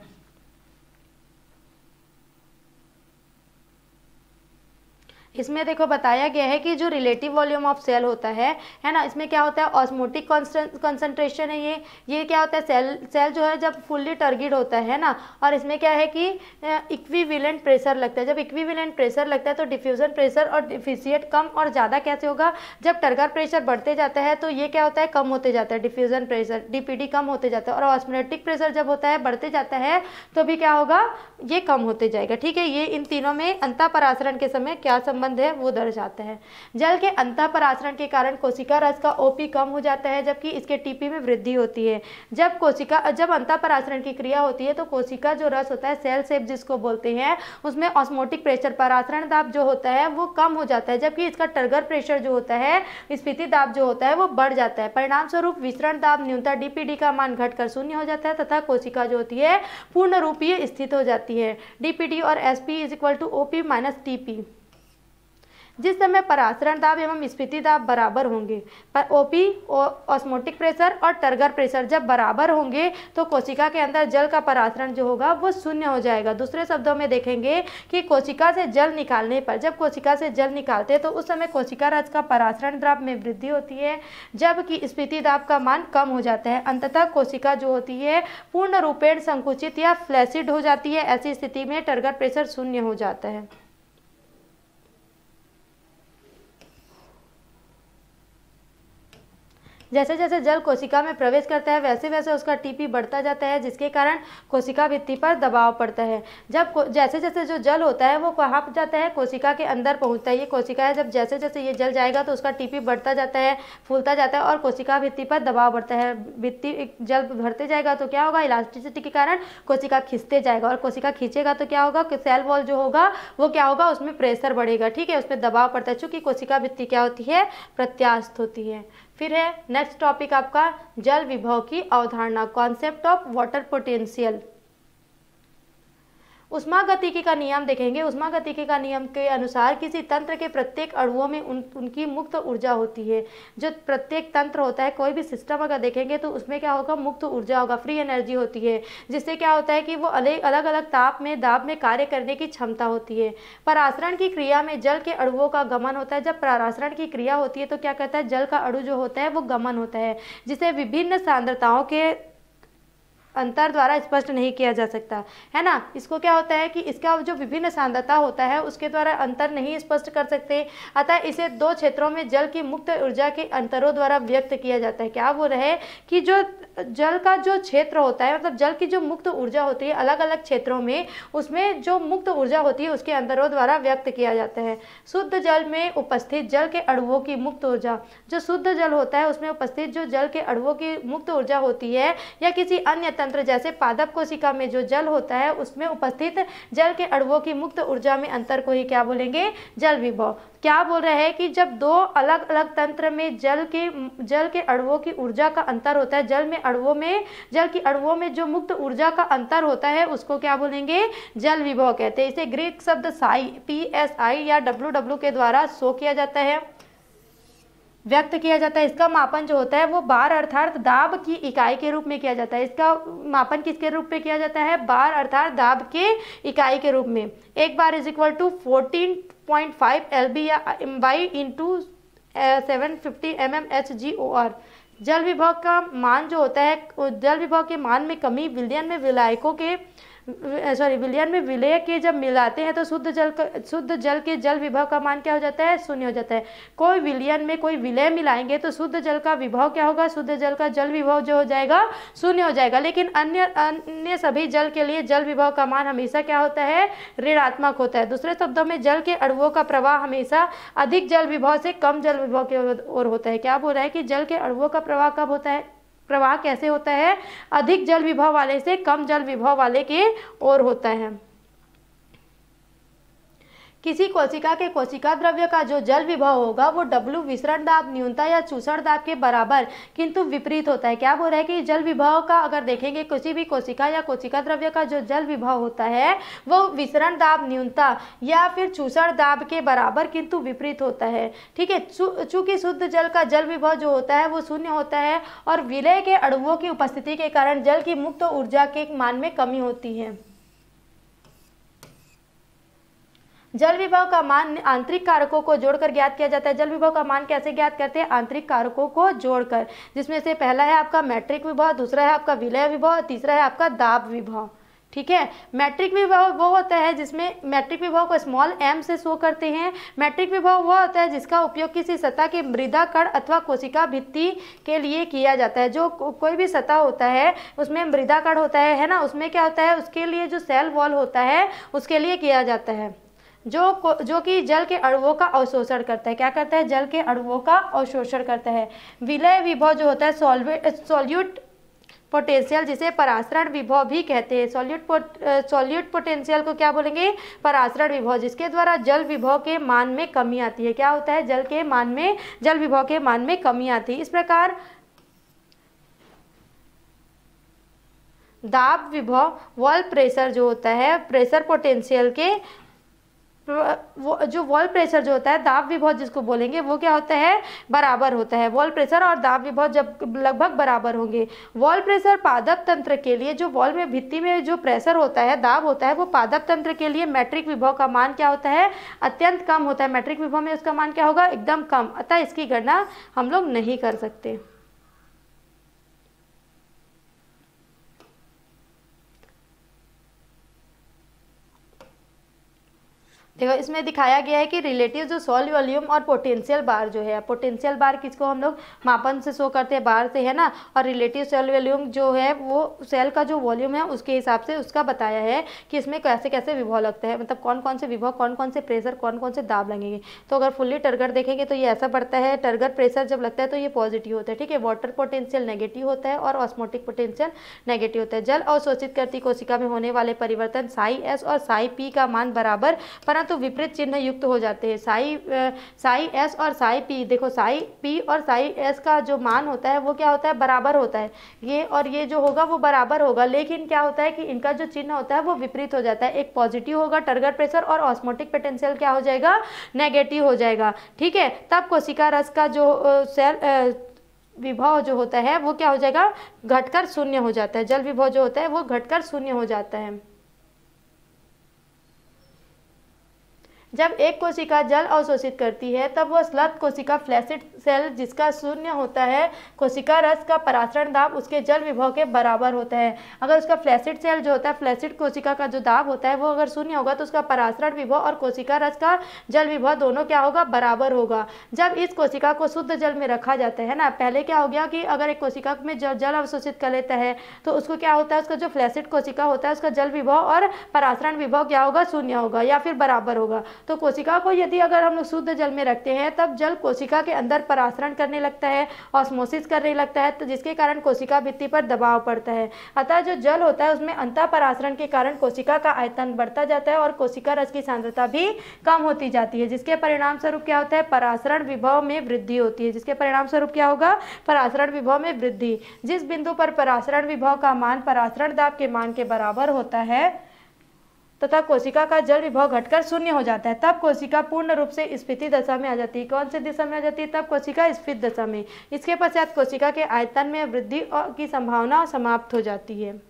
इसमें देखो बताया गया है कि जो रिलेटिव वॉल्यूम ऑफ सेल होता है है ना इसमें क्या होता है ऑस्मोटिक कंसनट्रेशन है ये ये क्या होता है सेल सेल जो है जब फुल्ली टर्गिड होता है ना और इसमें क्या है कि इक्विविलेंट प्रेशर लगता है जब इक्विविलेंट प्रेशर लगता है तो डिफ्यूजन प्रेशर और डिफिशियट कम और ज़्यादा कैसे होगा जब टर्गर प्रेशर बढ़ते जाता है तो ये क्या होता है कम होते जाता है डिफ्यूजन प्रेशर डी कम होते जाता है और ऑस्मोटिक प्रेशर जब होता है बढ़ते जाता है तो भी क्या होगा ये कम होते जाएगा ठीक है ये इन तीनों में अंतापरासरण के समय क्या संबंध संबंध है वो दर्शाते हैं जल के अंतः पर आचरण के कारण कोशिका रस का ओपी कम हो जाता है जबकि इसके टीपी में वृद्धि होती है जब कोशिका जब अंतः पर आचरण की क्रिया होती है तो कोशिका जो रस होता है सेल सेप जिसको बोलते हैं उसमें ऑस्मोटिक प्रेशर पर आचरण दाब जो होता है वो कम हो जाता है जबकि इसका टर्गर प्रेशर जो होता है स्फीति दाब जो होता है वो बढ़ जाता है परिणाम स्वरूप विचरण दाब न्यूनता डीपीडी का मान घटकर शून्य हो जाता है तथा कोशिका जो होती है पूर्ण रूपीय स्थित हो जाती है डीपीडी और SP is equal to OP minus TP जिस समय परासरण दाब एवं स्फीति दाब बराबर होंगे पर ओपी ऑस्मोटिक प्रेशर और टर्गर प्रेशर जब बराबर होंगे तो कोशिका के अंदर जल का परासरण जो होगा वो शून्य हो जाएगा दूसरे शब्दों में देखेंगे कि कोशिका से जल निकालने पर जब कोशिका से जल निकालते हैं तो उस समय कोशिका रस का परासरण दाब में वृद्धि होती है जबकि स्फीति दाब का मान कम हो जाता है अंततः कोशिका जो होती है पूर्ण रूपेण संकुचित या फ्लैसिड हो जाती है ऐसी स्थिति में टर्गर प्रेशर शून्य हो जाता है जैसे जैसे जल कोशिका में प्रवेश करता है वैसे वैसे उसका टीपी बढ़ता जाता है जिसके कारण कोशिका भित्ति पर दबाव पड़ता है जब जैसे जैसे जो जल होता है वो कहाँ जाता है कोशिका के अंदर पहुँचता है ये कोशिका है जब जैसे जैसे ये जल जाएगा तो उसका टीपी बढ़ता जाता है फूलता जाता है और कोशिका भित्ति पर दबाव बढ़ता है भित्ति जल भरते जाएगा तो क्या होगा इलास्टिसिटी के कारण कोशिका खींचते जाएगा और कोशिका खींचेगा तो क्या होगा सेल वॉल जो होगा वो क्या होगा उसमें प्रेशर बढ़ेगा ठीक है उसमें दबाव पड़ता है चूंकि कोशिका भित्ति क्या होती है प्रत्यास्त होती है फिर है नेक्स्ट टॉपिक आपका जल विभव की अवधारणा कॉन्सेप्ट ऑफ वाटर पोटेंशियल गतिकी का नियम देखेंगे उष्मा गतिकी का नियम के अनुसार किसी तंत्र के प्रत्येक अणुओं में उन उनकी मुक्त ऊर्जा होती है जो प्रत्येक तंत्र होता है कोई भी सिस्टम अगर देखेंगे तो उसमें क्या होगा मुक्त ऊर्जा होगा फ्री एनर्जी होती है जिससे क्या होता है कि वो अलग अलग अलग ताप में दाब में कार्य करने की क्षमता होती है परासरण की क्रिया में जल के अड़ुओं का गमन होता है जब परासरण की क्रिया होती है तो क्या कहता है जल का अड़ु जो होता है वो गमन होता है जिसे विभिन्न सांद्रताओं के अंतर द्वारा स्पष्ट नहीं किया जा सकता है ना इसको क्या होता है कि इसका जो विभिन्न सांद्रता होता है उसके द्वारा अंतर नहीं स्पष्ट कर सकते अतः इसे दो क्षेत्रों में जल की मुक्त ऊर्जा के अंतरों द्वारा व्यक्त किया जाता है क्या वो रहे कि जो जल का जो क्षेत्र होता है मतलब जल की जो मुक्त ऊर्जा होती है अलग अलग क्षेत्रों में उसमें जो मुक्त ऊर्जा होती है उसके अंतरों द्वारा व्यक्त किया जाता है शुद्ध जल में उपस्थित जल के अड़ुओं की मुक्त ऊर्जा जो शुद्ध जल होता है उसमें उपस्थित जो जल के अड़ुओं की मुक्त ऊर्जा होती है या किसी अन्य तंत्र जैसे पादप कोशिका में जो जल होता है उसमें उपस्थित जल के अड़वों की मुक्त ऊर्जा में अंतर को ही क्या बोलेंगे जल विभव क्या बोल रहे हैं कि जब दो अलग अलग तंत्र में जल के जल के अड़वों की ऊर्जा का अंतर होता है जल में अड़वों में जल की अड़वों में जो मुक्त ऊर्जा का अंतर होता है उसको क्या बोलेंगे जल विभव कहते हैं इसे ग्रीक शब्द साई पी एस आई या डब्ल्यू डब्ल्यू के द्वारा शो किया जाता है व्यक्त किया जाता है इसका मापन जो होता है वो बार अर्थात दाब की इकाई के रूप में किया जाता है इसका मापन किसके रूप में किया जाता है बार अर्थात दाब के इकाई के रूप में एक bar is equal to fourteen point five L B या वाई in two seven fifty M M H G or आर जल विभव का मान जो होता है जल विभव के मान में कमी विलयन में विलायकों के सॉरी विलयन में विलय के जब मिलाते हैं तो शुद्ध जल का शुद्ध जल के जल विभव का मान क्या हो जाता है शून्य हो जाता है कोई विलयन में कोई विलय मिलाएंगे तो शुद्ध जल का विभव क्या होगा शुद्ध जल का जल विभव जो हो जाएगा शून्य हो जाएगा लेकिन अन्य अन्य सभी जल के लिए जल विभव का मान हमेशा क्या होता है ऋणात्मक होता है दूसरे शब्दों में जल के अड़ुओं का प्रवाह हमेशा अधिक जल विभव से कम जल विभव की ओर होता है क्या बोल रहा है कि जल के अड़ुओं का प्रवाह कब होता है प्रवाह कैसे होता है अधिक जल विभव वाले से कम जल विभव वाले के ओर होता है किसी कोशिका के कोशिका द्रव्य का जो जल विभव होगा वो डब्लू विसरण दाब न्यूनता या चूषण दाब के बराबर किंतु विपरीत होता है क्या बोल रहा है कि जल विभव का अगर देखेंगे किसी भी कोशिका या कोशिका द्रव्य का जो जल विभव होता है वो विसरण दाब न्यूनता या फिर चूषण दाब के बराबर किंतु विपरीत होता है ठीक है चूंकि शुद्ध जल का जल विभव जो होता है वो शून्य होता है और विलय के अणुओं की उपस्थिति के कारण जल की मुक्त ऊर्जा के मान में कमी होती है जल विभव का मान आंतरिक कारकों को जोड़कर ज्ञात किया जाता है जल विभव का मान कैसे ज्ञात करते हैं आंतरिक कारकों को जोड़कर जिसमें से पहला है आपका मैट्रिक विभव दूसरा है आपका विलय विभव तीसरा है आपका दाब विभव ठीक है मैट्रिक विभव वो होता है जिसमें मैट्रिक विभव को स्मॉल एम से शो करते हैं मैट्रिक विभव वो होता है जिसका उपयोग किसी सतह के मृदा कण अथवा कोशिका भित्ति के लिए किया जाता है जो कोई भी सतह होता है उसमें मृदा कण होता है है ना उसमें क्या होता है उसके लिए जो सेल वॉल होता है उसके लिए किया जाता है जो जो कि जल के अणुओं का अवशोषण करता है क्या करता है जल के अणुओं का अवशोषण करता है विलय विभव जो होता है सॉल्वे सॉल्यूट पोटेंशियल जिसे परासरण विभव भी कहते हैं सॉल्यूट सॉल्यूट पोटेंशियल को क्या बोलेंगे परासरण विभव जिसके द्वारा जल विभव के मान में कमी आती है क्या होता है जल के मान में जल विभव के मान में कमी आती है इस प्रकार दाब विभव वॉल प्रेशर जो होता है प्रेशर पोटेंशियल के वो जो वॉल प्रेशर जो होता है दाब विभव जिसको बोलेंगे वो क्या होता है बराबर होता है वॉल प्रेशर और दाब विभव जब लगभग बराबर होंगे वॉल प्रेशर पादप तंत्र के लिए जो वॉल में भित्ति में जो प्रेशर होता है दाब होता है वो पादप तंत्र के लिए मैट्रिक विभव का मान क्या होता है अत्यंत कम होता है मैट्रिक विभव में उसका मान क्या होगा एकदम कम अतः इसकी गणना हम लोग नहीं कर सकते देखो इसमें दिखाया गया है कि रिलेटिव जो सॉल वॉल्यूम और पोटेंशियल बार जो है पोटेंशियल बार किसको हम लोग मापन से शो करते हैं बार से है ना और रिलेटिव सेल वॉल्यूम जो है वो सेल का जो वॉल्यूम है उसके हिसाब से उसका बताया है कि इसमें कैसे कैसे विभव लगता है मतलब कौन कौन से विभव कौन कौन से प्रेशर कौन कौन से दाब लगेंगे तो अगर फुल्ली टर्गर देखेंगे तो ये ऐसा बढ़ता है टर्गर प्रेशर जब लगता है तो ये पॉजिटिव होता है ठीक है वाटर पोटेंशियल नेगेटिव होता है और ऑस्मोटिक पोटेंशियल नेगेटिव होता है जल अवशोषित करती कोशिका में होने वाले परिवर्तन साई एस और साई पी का मान बराबर परंतु तो विपरीत चिन्ह युक्त हो जाते हैं साई साई एस और साई पी देखो साई पी और साई एस का जो मान होता है वो क्या होता है बराबर होता है ये और ये जो होगा वो बराबर होगा लेकिन क्या होता है कि इनका जो चिन्ह होता है वो विपरीत हो जाता है एक पॉजिटिव होगा टर्गर प्रेशर और ऑस्मोटिक पोटेंशियल क्या हो जाएगा नेगेटिव हो जाएगा ठीक है तब कोशिका रस का जो सेल विभव जो होता है वो क्या हो जाएगा घटकर शून्य हो जाता है जल विभव जो होता है वो घटकर शून्य हो जाता है जब एक कोशिका जल अवशोषित करती है तब वह स्लत कोशिका फ्लैसिड सेल जिसका शून्य होता है कोशिका रस का परासरण दाब उसके जल विभव के बराबर होता है अगर उसका फ्लैसिड सेल जो होता है फ्लैसिड कोशिका का जो दाब होता है वो अगर शून्य होगा तो उसका परासरण विभव और कोशिका रस का जल विभव दोनों क्या होगा बराबर होगा जब इस कोशिका को शुद्ध जल में रखा जाता है ना पहले क्या हो गया कि अगर एक कोशिका में जल जल अवशोषित कर लेता है तो उसको क्या होता है उसका जो फ्लैसिड कोशिका होता है उसका जल विभव और परासरण विभव क्या होगा शून्य होगा या फिर बराबर होगा तो कोशिका को यदि अगर हम लोग शुद्ध जल में रखते हैं तब जल कोशिका के अंदर परासरण करने लगता है ऑस्मोसिस करने लगता है तो जिसके कारण कोशिका भित्ति पर दबाव पड़ता है अतः जो जल होता है उसमें अंता परासरण के कारण कोशिका का आयतन बढ़ता जाता है और कोशिका रस की सांद्रता भी कम होती जाती है जिसके परिणाम स्वरूप क्या होता है परासरण विभव में वृद्धि होती है जिसके परिणाम स्वरूप क्या होगा परासरण विभव में वृद्धि जिस बिंदु पर परासरण विभव का मान परासरण दाब के मान के बराबर होता है तथा कोशिका का जल विभव घटकर शून्य हो जाता है तब कोशिका पूर्ण रूप से स्फीति दशा में आ जाती है कौन से दिशा में आ जाती है तब कोशिका स्फीत दशा में इसके पश्चात कोशिका के आयतन में वृद्धि की संभावना समाप्त हो जाती है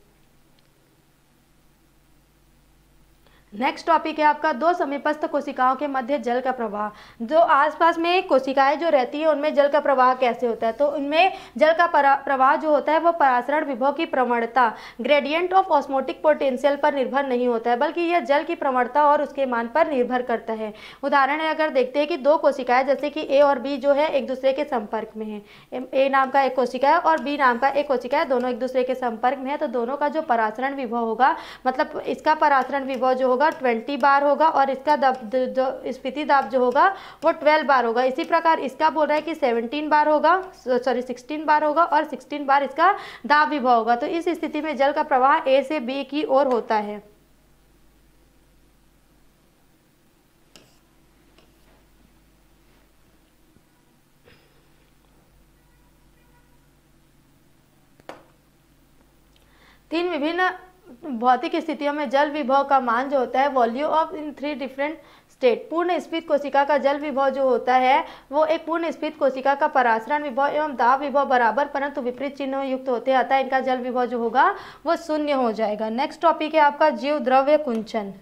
नेक्स्ट टॉपिक है आपका दो समीपस्थ कोशिकाओं के मध्य जल का प्रवाह जो आसपास में कोशिकाएं जो रहती है उनमें जल का प्रवाह कैसे होता है तो उनमें जल का प्रवाह जो होता है वो परासरण विभव की प्रवणता ग्रेडियंट ऑफ ऑस्मोटिक पोटेंशियल पर निर्भर नहीं होता है बल्कि यह जल की प्रवणता और उसके मान पर निर्भर करता है उदाहरण है अगर देखते हैं कि दो कोशिकाएं जैसे कि ए और बी जो है एक दूसरे के संपर्क में है ए नाम का एक कोशिका है और बी नाम का एक कोशिका है दोनों एक दूसरे के संपर्क में है तो दोनों का जो परासरण विभव होगा मतलब इसका परासरण विभव जो होगा ट्वेंटी बार होगा और इसका दब जो स्पीति दाब जो होगा वो ट्वेल्व बार होगा इसी प्रकार इसका बोल रहा है कि सेवनटीन बार होगा सॉरी सिक्सटीन बार होगा और सिक्सटीन बार इसका दाब विभव होगा तो इस स्थिति में जल का प्रवाह ए से बी की ओर होता है तीन विभिन्न भौतिक स्थितियों में जल विभव का मान जो होता है value of in three different state पूर्ण स्पीत कोशिका का जल विभव जो होता है वो एक पूर्ण स्पीत कोशिका का परासरण विभव एवं दाब विभव बराबर परंतु विपरीत चिन्हों युक्त होते आता है इनका जल विभव जो होगा वो शून्य हो जाएगा नेक्स्ट टॉपिक है आपका जीव द्रव्य कुंचन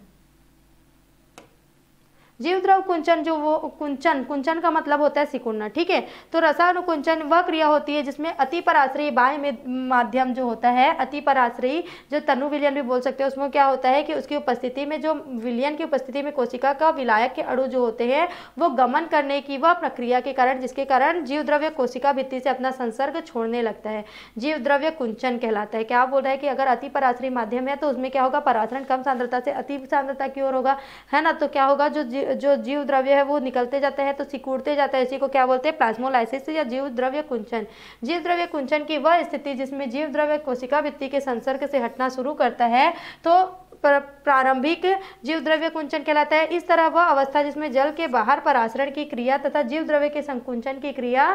जीव द्रव कुंचन जो वो कुंचन कुंचन का मतलब होता है सिकुड़ना ठीक है तो रसानुकुंचन वह क्रिया होती है जिसमें अति पराश्रयी बाह्य माध्यम जो होता है अति पराश्रयी जो तनु विलियन भी बोल सकते हैं उसमें क्या होता है कि उसकी उपस्थिति में जो विलियन की उपस्थिति में कोशिका का विलायक के अड़ु जो होते हैं वो गमन करने की वह प्रक्रिया के कारण जिसके कारण जीव द्रव्य कोशिका भित्ति से अपना संसर्ग छोड़ने लगता है जीव द्रव्य कुंचन कहलाता है क्या बोल रहा है कि अगर अति पराश्रयी माध्यम है तो उसमें क्या होगा परासरण कम सांद्रता से अति सांद्रता की ओर होगा है ना तो क्या होगा जो जो जीव द्रव्य है वो निकलते जाता है तो सिकुड़ते जाता है इसी को क्या बोलते हैं प्लाज्मोलाइसिस या जीव द्रव्य कुंचन जीव द्रव्य कुंचन की वह स्थिति जिसमें जीव द्रव्य कोशिका वित्ती के संसर्ग से हटना शुरू करता है तो प्रारंभिक जीव द्रव्य कुंचन कहलाता है इस तरह वह अवस्था जिसमें जल के बाहर पर आश्रण की क्रिया तथा जीव द्रव्य के संकुंचन की क्रिया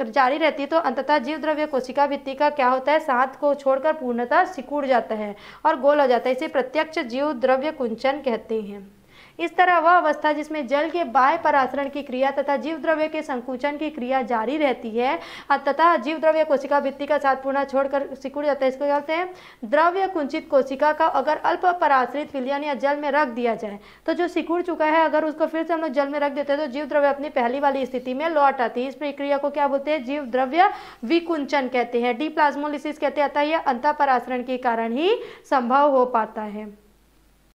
जारी रहती है तो अंततः जीव द्रव्य कोशिका भित्ति का क्या होता है साथ को छोड़कर पूर्णतः सिकुड़ जाता है और गोल हो जाता है इसे प्रत्यक्ष जीव द्रव्य कुंचन कहते हैं इस तरह वह अवस्था जिसमें जल के बाह्य परासरण की क्रिया तथा जीव द्रव्य के संकुचन की क्रिया जारी रहती है तथा जीव द्रव्य कोशिका भित्ति का साथ पूर्ण छोड़कर सिकुड़ जाता है इसको कहते हैं द्रव्य कुंचित कोशिका का अगर अल्प पराश्रित विलियन या जल में रख दिया जाए तो जो सिकुड़ चुका है अगर उसको फिर से हम लोग जल में रख देते हैं तो जीव द्रव्य अपनी पहली वाली स्थिति में लौट आती है इस प्रक्रिया को क्या बोलते हैं जीव द्रव्य विकुंचन कहते हैं डी प्लाज्मोलिसिस कहते हैं अतः यह अंत पराश्रण के कारण ही संभव हो पाता है